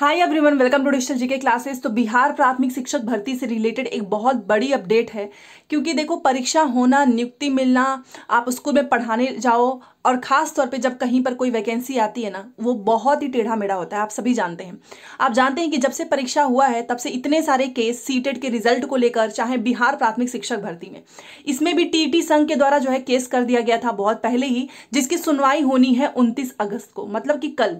hi everyone welcome to digital GK classes तो बिहार प्राथमिक शिक्षक भर्ती से रिलेटेड एक बहुत बड़ी अपडेट है क्योंकि देखो परीक्षा होना नियुक्ति मिलना आप स्कूल में पढ़ाने जाओ और ख़ास तौर पे जब कहीं पर कोई वैकेंसी आती है ना वो बहुत ही टेढ़ा मेढ़ा होता है आप सभी जानते हैं आप जानते हैं कि जब से परीक्षा हुआ है तब से इतने सारे केस सीटेट के रिजल्ट को लेकर चाहे बिहार प्राथमिक शिक्षक भर्ती में इसमें भी टीटी संघ के द्वारा जो है केस कर दिया गया था बहुत पहले ही जिसकी सुनवाई होनी है उनतीस अगस्त को मतलब कि कल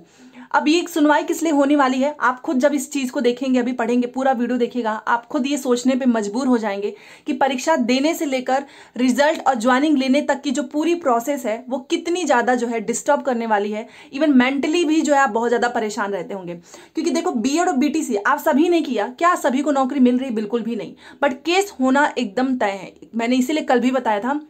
अब ये सुनवाई किस लिए होने वाली है आप खुद जब इस चीज़ को देखेंगे अभी पढ़ेंगे पूरा वीडियो देखेगा आप खुद ये सोचने पे मजबूर हो जाएंगे कि परीक्षा देने से लेकर रिजल्ट और ज्वाइनिंग लेने तक की जो पूरी प्रोसेस है वो कितनी ज़्यादा जो है डिस्टर्ब करने वाली है इवन मेंटली भी जो है आप बहुत ज़्यादा परेशान रहते होंगे क्योंकि देखो बी और बी आप सभी ने किया क्या सभी को नौकरी मिल रही बिल्कुल भी नहीं बट केस होना एकदम तय है मैंने इसीलिए कल भी बताया था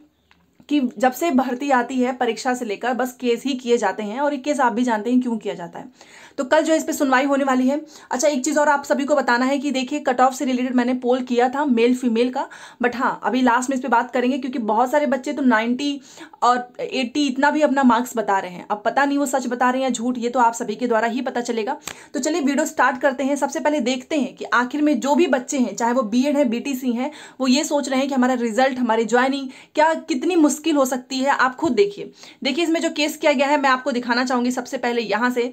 कि जब से भर्ती आती है परीक्षा से लेकर बस केस ही किए जाते हैं और ये केस आप भी जानते हैं क्यों किया जाता है तो कल जो है इस पर सुनवाई होने वाली है अच्छा एक चीज़ और आप सभी को बताना है कि देखिए कट ऑफ से रिलेटेड मैंने पोल किया था मेल फीमेल का बट हाँ अभी लास्ट में इस पर बात करेंगे क्योंकि बहुत सारे बच्चे तो नाइन्टी और एट्टी इतना भी अपना मार्क्स बता रहे हैं अब पता नहीं वो सच बता रहे हैं या झूठ ये तो आप सभी के द्वारा ही पता चलेगा तो चलिए वीडियो स्टार्ट करते हैं सबसे पहले देखते हैं कि आखिर में जो भी बच्चे हैं चाहे वो बी एड है बी टी सी हैं वो ये सोच रहे हैं कि हमारा रिजल्ट हमारी ज्वाइनिंग क्या कितनी मुश्किल हो सकती है आप खुद देखिए देखिए इसमें जो केस किया गया है मैं आपको दिखाना चाहूंगी सबसे पहले यहां से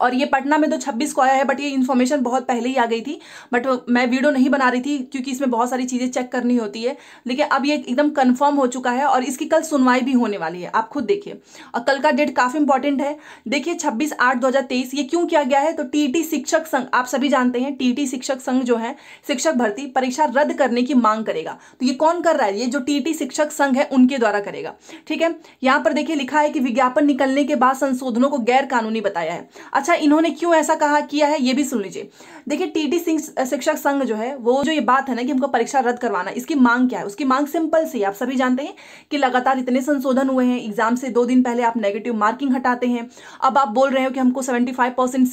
और ये पटना में तो 26 को आया है बट ये इन्फॉर्मेशन बहुत पहले ही आ गई थी बट मैं वीडियो नहीं बना रही थी क्योंकि इसमें बहुत सारी चीज़ें चेक करनी होती है लेकिन अब ये एकदम कंफर्म हो चुका है और इसकी कल सुनवाई भी होने वाली है आप खुद देखिए और कल का डेट काफ़ी इंपॉर्टेंट है देखिए छब्बीस आठ दो ये क्यों किया गया है तो टी शिक्षक संघ आप सभी जानते हैं टी शिक्षक संघ जो है शिक्षक भर्ती परीक्षा रद्द करने की मांग करेगा तो ये कौन कर रहा है ये जो टी शिक्षक संघ है उनके द्वारा करेगा ठीक है यहाँ पर देखिए लिखा है कि विज्ञापन निकलने के बाद संशोधनों को गैर कानूनी बताया है अच्छा अच्छा इन्होंने क्यों ऐसा कहा किया है ये भी सुन लीजिए देखिए टीटी सिंह शिक्षक संघ जो है वो जो ये बात है ना कि हमको परीक्षा रद्द करवाना इसकी मांग क्या है उसकी मांग सिंपल सी आप सभी जानते हैं कि लगातार इतने संशोधन हुए हैं एग्जाम से दो दिन पहले आप नेगेटिव मार्किंग हटाते हैं अब आप बोल रहे हो कि हमको सेवेंटी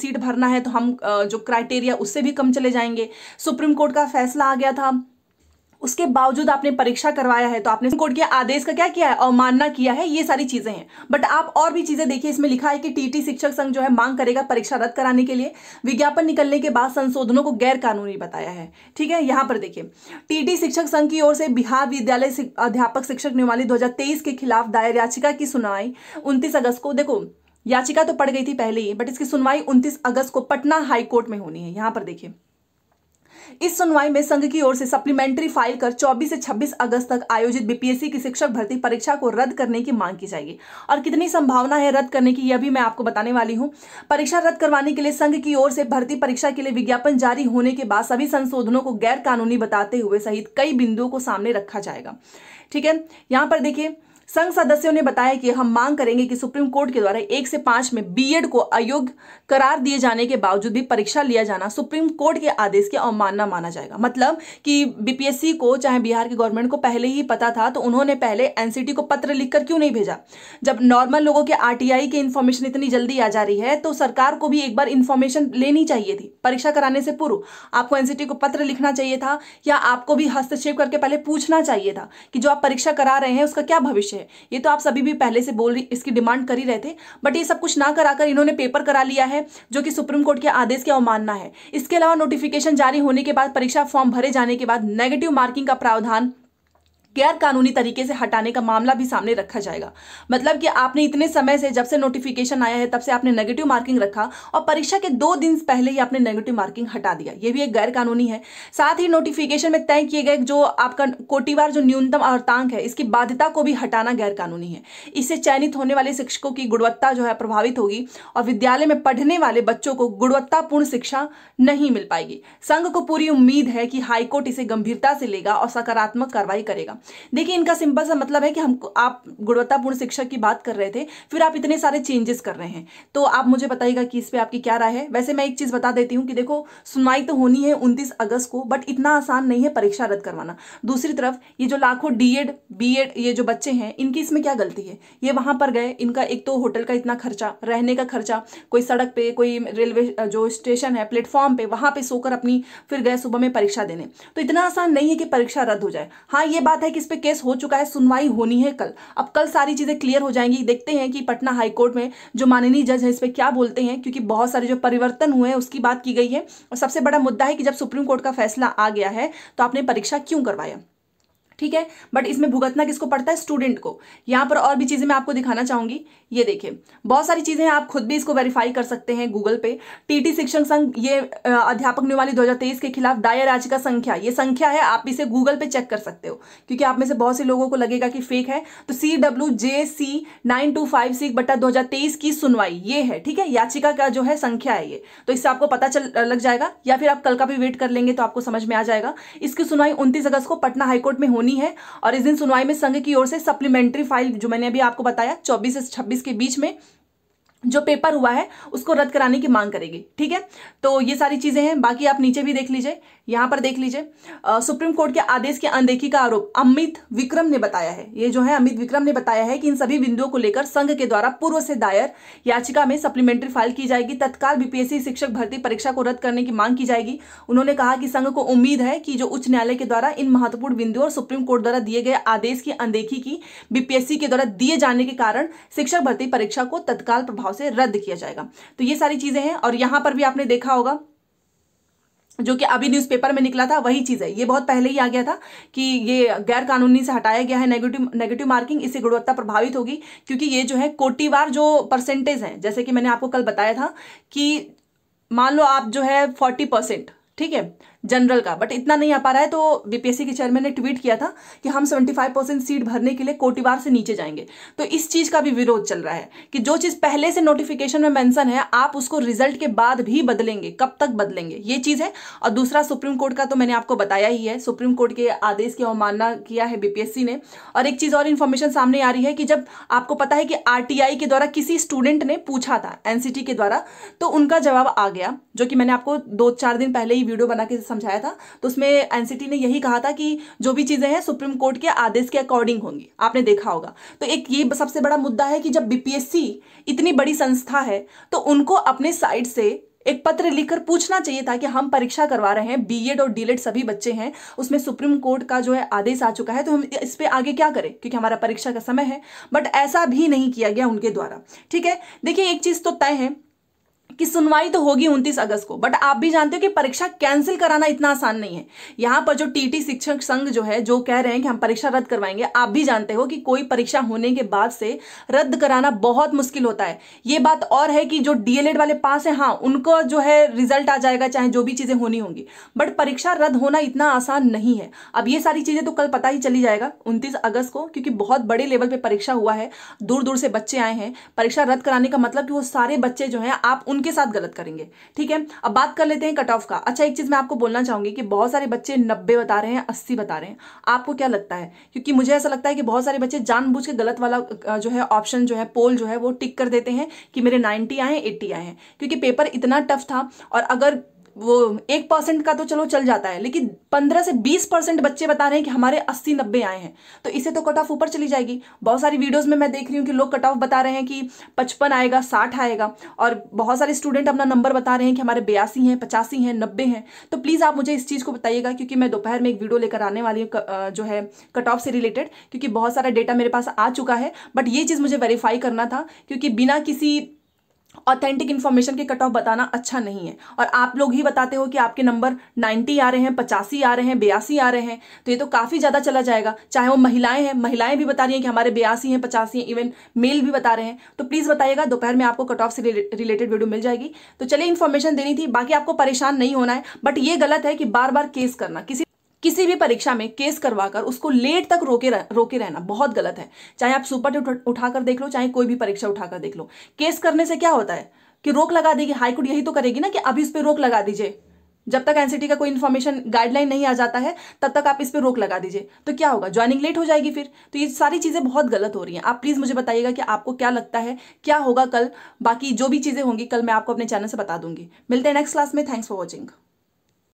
सीट भरना है तो हम जो क्राइटेरिया उससे भी कम चले जाएंगे सुप्रीम कोर्ट का फैसला आ गया था उसके बावजूद आपने परीक्षा करवाया है तो आपने कोर्ट के आदेश का क्या किया है अवमानना किया है ये सारी चीजें हैं बट आप और भी चीजें देखिए इसमें लिखा है कि टीटी शिक्षक संघ जो है मांग करेगा परीक्षा रद्द कराने के लिए विज्ञापन निकलने के बाद संशोधनों को गैर कानूनी बताया है ठीक है यहां पर देखिए टीटी शिक्षक संघ की ओर से बिहार विद्यालय अध्यापक शिक्षक नियमावली दो के खिलाफ दायर याचिका की सुनवाई उन्तीस अगस्त को देखो याचिका तो पड़ गई थी पहले ही बट इसकी सुनवाई 29 अगस्त को पटना हाई कोर्ट में होनी है यहां पर देखिए इस सुनवाई में संघ की ओर से सप्लीमेंट्री फाइल कर 24 से 26 अगस्त तक आयोजित बीपीएससी की शिक्षक भर्ती परीक्षा को रद्द करने की मांग की जाएगी और कितनी संभावना है रद्द करने की यह भी मैं आपको बताने वाली हूँ परीक्षा रद्द करवाने के लिए संघ की ओर से भर्ती परीक्षा के लिए विज्ञापन जारी होने के बाद सभी संशोधनों को गैर कानूनी बताते हुए सहित कई बिंदुओं को सामने रखा जाएगा ठीक है यहाँ पर देखिए संघ सदस्यों ने बताया कि हम मांग करेंगे कि सुप्रीम कोर्ट के द्वारा एक से पांच में बीएड को अयोग्य करार दिए जाने के बावजूद भी परीक्षा लिया जाना सुप्रीम कोर्ट के आदेश की अवमानना माना जाएगा मतलब कि बीपीएससी को चाहे बिहार की गवर्नमेंट को पहले ही पता था तो उन्होंने पहले एनसीटी को पत्र लिखकर क्यों नहीं भेजा जब नॉर्मल लोगों के आरटीआई की इन्फॉर्मेशन इतनी जल्दी आ जा रही है तो सरकार को भी एक बार इन्फॉर्मेशन लेनी चाहिए थी परीक्षा कराने से पूर्व आपको एनसीटी को पत्र लिखना चाहिए था या आपको भी हस्तक्षेप करके पहले पूछना चाहिए था कि जो आप परीक्षा करा रहे हैं उसका क्या भविष्य है है ये तो आप सभी भी पहले से बोल रही इसकी डिमांड कर ही रहे थे बट ये सब कुछ ना कराकर इन्होंने पेपर करा लिया है जो कि सुप्रीम कोर्ट के आदेश की अवमानना है इसके अलावा नोटिफिकेशन जारी होने के बाद परीक्षा फॉर्म भरे जाने के बाद नेगेटिव मार्किंग का प्रावधान गैर कानूनी तरीके से हटाने का मामला भी सामने रखा जाएगा मतलब कि आपने इतने समय से जब से नोटिफिकेशन आया है तब से आपने नेगेटिव मार्किंग रखा और परीक्षा के दो दिन पहले ही आपने नेगेटिव मार्किंग हटा दिया ये भी एक गैर कानूनी है साथ ही नोटिफिकेशन में तय किए गए जो आपका कोटिवार जो न्यूनतम अर्थांक है इसकी बाध्यता को भी हटाना गैर कानूनी है इससे चयनित होने वाले शिक्षकों की गुणवत्ता जो है प्रभावित होगी और विद्यालय में पढ़ने वाले बच्चों को गुणवत्तापूर्ण शिक्षा नहीं मिल पाएगी संघ को पूरी उम्मीद है कि हाईकोर्ट इसे गंभीरता से लेगा और सकारात्मक कार्रवाई करेगा देखिए इनका सिंपल सा मतलब है कि हम आप गुणवत्तापूर्ण शिक्षा की बात कर रहे थे फिर आप इतने सारे चेंजेस कर रहे हैं तो आप मुझे बताइएगा कि इस पर आपकी क्या राय है वैसे मैं एक चीज़ बता देती हूँ कि देखो सुनवाई तो होनी है उनतीस अगस्त को बट इतना आसान नहीं है परीक्षा रद्द करवाना दूसरी तरफ ये जो लाखों डी एड ये जो बच्चे हैं इनकी इसमें क्या गलती है ये वहां पर गए इनका एक तो होटल का इतना खर्चा रहने का खर्चा कोई सड़क पे कोई रेलवे जो स्टेशन है प्लेटफॉर्म पे वहां पे सोकर अपनी फिर गए सुबह में परीक्षा देने तो इतना आसान नहीं है कि परीक्षा रद्द हो जाए हाँ ये बात है है कि इस पर केस हो चुका है सुनवाई होनी है कल अब कल सारी चीज़ें क्लियर हो जाएंगी देखते हैं कि पटना हाईकोर्ट में जो माननीय जज है इस पर क्या बोलते हैं क्योंकि बहुत सारे जो परिवर्तन हुए हैं उसकी बात की गई है और सबसे बड़ा मुद्दा है कि जब सुप्रीम कोर्ट का फैसला आ गया है तो आपने परीक्षा क्यों करवाया ठीक है बट इसमें भुगतना किसको पड़ता है स्टूडेंट को यहाँ पर और भी चीज़ें मैं आपको दिखाना चाहूँगी ये देखिए बहुत सारी चीज़ें हैं आप खुद भी इसको वेरीफाई कर सकते हैं गूगल पे टीटी शिक्षण संघ ये अध्यापक निवाली दो के खिलाफ दायर याचिका संख्या ये संख्या है आप इसे गूगल पे चेक कर सकते हो क्योंकि आप में से बहुत से लोगों को लगेगा कि फेक है तो C W J C nine two five six बटा दो की सुनवाई ये है ठीक है याचिका का जो है संख्या है ये तो इससे आपको पता चल लग जाएगा या फिर आप कल का भी वेट कर लेंगे तो आपको समझ में आ जाएगा इसकी सुनवाई उन्तीस अगस्त को पटना हाईकोर्ट में होनी सुननी है और इस दिन सुनवाई में संघ की ओर से सप्लीमेंट्री फाइल जो मैंने अभी आपको बताया चौबीस से छब्बीस के बीच में जो पेपर हुआ है उसको रद्द कराने की मांग करेगी ठीक है तो ये सारी चीज़ें हैं बाकी आप नीचे भी देख लीजिए यहां पर देख लीजिए सुप्रीम कोर्ट के आदेश की अनदेखी का आरोप अमित विक्रम ने बताया है ये जो है अमित विक्रम ने बताया है कि इन सभी बिंदुओं को लेकर संघ के द्वारा पूर्व से दायर याचिका में सप्लीमेंट्री फाइल की जाएगी तत्काल बीपीएससी शिक्षक भर्ती परीक्षा को रद्द करने की मांग की जाएगी उन्होंने कहा कि संघ को उम्मीद है कि जो उच्च न्यायालय के द्वारा इन महत्वपूर्ण बिंदुओं और सुप्रीम कोर्ट द्वारा दिए गए आदेश की अनदेखी की बीपीएससी के द्वारा दिए जाने के कारण शिक्षक भर्ती परीक्षा को तत्काल प्रभाव भाव से रद्द किया जाएगा तो ये सारी चीज़ें हैं और यहां पर भी आपने देखा होगा जो कि अभी न्यूज़पेपर में निकला था वही चीज़ है ये बहुत पहले ही आ गया था कि ये गैर कानूनी से हटाया गया है नेगेटिव नेगेटिव मार्किंग इससे गुणवत्ता प्रभावित होगी क्योंकि ये जो है कोटिवार जो परसेंटेज है जैसे कि मैंने आपको कल बताया था कि मान लो आप जो है फोर्टी परसेंट ठीक है जनरल का बट इतना नहीं आ पा रहा है तो बीपीएससी के चेयरमैन ने ट्वीट किया था कि हम 75 परसेंट सीट भरने के लिए कोटिवार से नीचे जाएंगे तो इस चीज़ का भी विरोध चल रहा है कि जो चीज़ पहले से नोटिफिकेशन में मैंसन है आप उसको रिजल्ट के बाद भी बदलेंगे कब तक बदलेंगे ये चीज़ है और दूसरा सुप्रीम कोर्ट का तो मैंने आपको बताया ही है सुप्रीम कोर्ट के आदेश की अवमानना किया है बीपीएससी ने और एक चीज़ और इन्फॉर्मेशन सामने आ रही है कि जब आपको पता है कि आर के द्वारा किसी स्टूडेंट ने पूछा था एनसीटी के द्वारा तो उनका जवाब आ गया जो कि मैंने आपको दो चार दिन पहले ही वीडियो बना के समझाया था तो उसमें एनसीटी ने यही कहा था कि जो भी चीज़ें हैं सुप्रीम कोर्ट के आदेश के अकॉर्डिंग होंगी आपने देखा होगा तो एक ये सबसे बड़ा मुद्दा है कि जब बीपीएससी इतनी बड़ी संस्था है तो उनको अपने साइड से एक पत्र लिखकर पूछना चाहिए था कि हम परीक्षा करवा रहे हैं बीएड e और डीएलएड e e सभी बच्चे हैं उसमें सुप्रीम कोर्ट का जो है आदेश आ चुका है तो हम इस पर आगे क्या करें क्योंकि हमारा परीक्षा का समय है बट ऐसा भी नहीं किया गया उनके द्वारा ठीक है देखिए एक चीज़ तो तय है कि सुनवाई तो होगी उनतीस अगस्त को बट आप भी जानते हो कि परीक्षा कैंसिल कराना इतना आसान नहीं है यहाँ पर जो टीटी शिक्षक संघ जो है जो कह रहे हैं कि हम परीक्षा रद्द करवाएंगे आप भी जानते हो कि कोई परीक्षा होने के बाद से रद्द कराना बहुत मुश्किल होता है ये बात और है कि जो डीएलएड वाले पास है हाँ उनको जो है रिजल्ट आ जाएगा चाहे जो भी चीजें होनी होंगी बट परीक्षा रद्द होना इतना आसान नहीं है अब ये सारी चीजें तो कल पता ही चली जाएगा उनतीस अगस्त को क्योंकि बहुत बड़े लेवल पे परीक्षा हुआ है दूर दूर से बच्चे आए हैं परीक्षा रद्द कराने का मतलब कि वो सारे बच्चे जो हैं आप उनके सबके साथ गलत करेंगे ठीक है अब बात कर लेते हैं कट ऑफ का अच्छा एक चीज़ मैं आपको बोलना चाहूंगी कि बहुत सारे बच्चे नब्बे बता रहे हैं अस्सी बता रहे हैं आपको क्या लगता है क्योंकि मुझे ऐसा लगता है कि बहुत सारे बच्चे जानबूझ के गलत वाला जो है ऑप्शन जो है पोल जो है वो टिक कर देते हैं कि मेरे नाइन्टी आए एट्टी आए हैं क्योंकि पेपर इतना टफ था और अगर वो एक परसेंट का तो चलो चल जाता है लेकिन पंद्रह से बीस परसेंट बच्चे बता रहे हैं कि हमारे अस्सी नब्बे आए हैं तो इसे तो कट ऑफ ऊपर चली जाएगी बहुत सारी वीडियोस में मैं देख रही हूँ कि लोग कट ऑफ बता रहे हैं कि पचपन आएगा साठ आएगा और बहुत सारे स्टूडेंट अपना नंबर बता रहे हैं कि हमारे बयासी हैं पचासी हैं नब्बे हैं तो प्लीज़ आप मुझे इस चीज़ को बताइएगा क्योंकि मैं दोपहर में एक वीडियो लेकर आने वाली हूँ जो है कट ऑफ से रिलेटेड क्योंकि बहुत सारा डेटा मेरे पास आ चुका है बट ये चीज़ मुझे वेरीफाई करना था क्योंकि बिना किसी ऑथेंटिक इन्फॉर्मेशन के कट ऑफ बताना अच्छा नहीं है और आप लोग ही बताते हो कि आपके नंबर 90 आ रहे हैं पचासी आ रहे हैं बयासी आ रहे हैं तो ये तो काफ़ी ज़्यादा चला जाएगा चाहे वो महिलाएं हैं महिलाएं भी बता रही हैं कि हमारे बयासी हैं पचासी हैं इवन मेल भी बता रहे हैं तो प्लीज़ बताइएगा दोपहर में आपको कट ऑफ से रिलेटेड वीडियो मिल जाएगी तो चलिए इन्फॉर्मेशन देनी थी बाकी आपको परेशान नहीं होना है बट ये गलत है कि बार बार केस करना किसी किसी भी परीक्षा में केस करवाकर उसको लेट तक रोके रह, रोके रहना बहुत गलत है चाहे आप सुपर टेट उठाकर देख लो चाहे कोई भी परीक्षा उठाकर देख लो केस करने से क्या होता है कि रोक लगा देगी हाईकोर्ट यही तो करेगी ना कि अभी इस पर रोक लगा दीजिए जब तक एनसीटी का कोई इन्फॉर्मेशन गाइडलाइन नहीं आ जाता है तब तक आप इस पर रोक लगा दीजिए तो क्या होगा ज्वाइनिंग लेट हो जाएगी फिर तो ये सारी चीज़ें बहुत गलत हो रही हैं आप प्लीज़ मुझे बताइएगा कि आपको क्या लगता है क्या होगा कल बाकी जो भी चीज़ें होंगी कल मैं आपको अपने चैनल से बता दूंगी मिलते हैं नेक्स्ट क्लास में थैंक्स फॉर वॉचिंग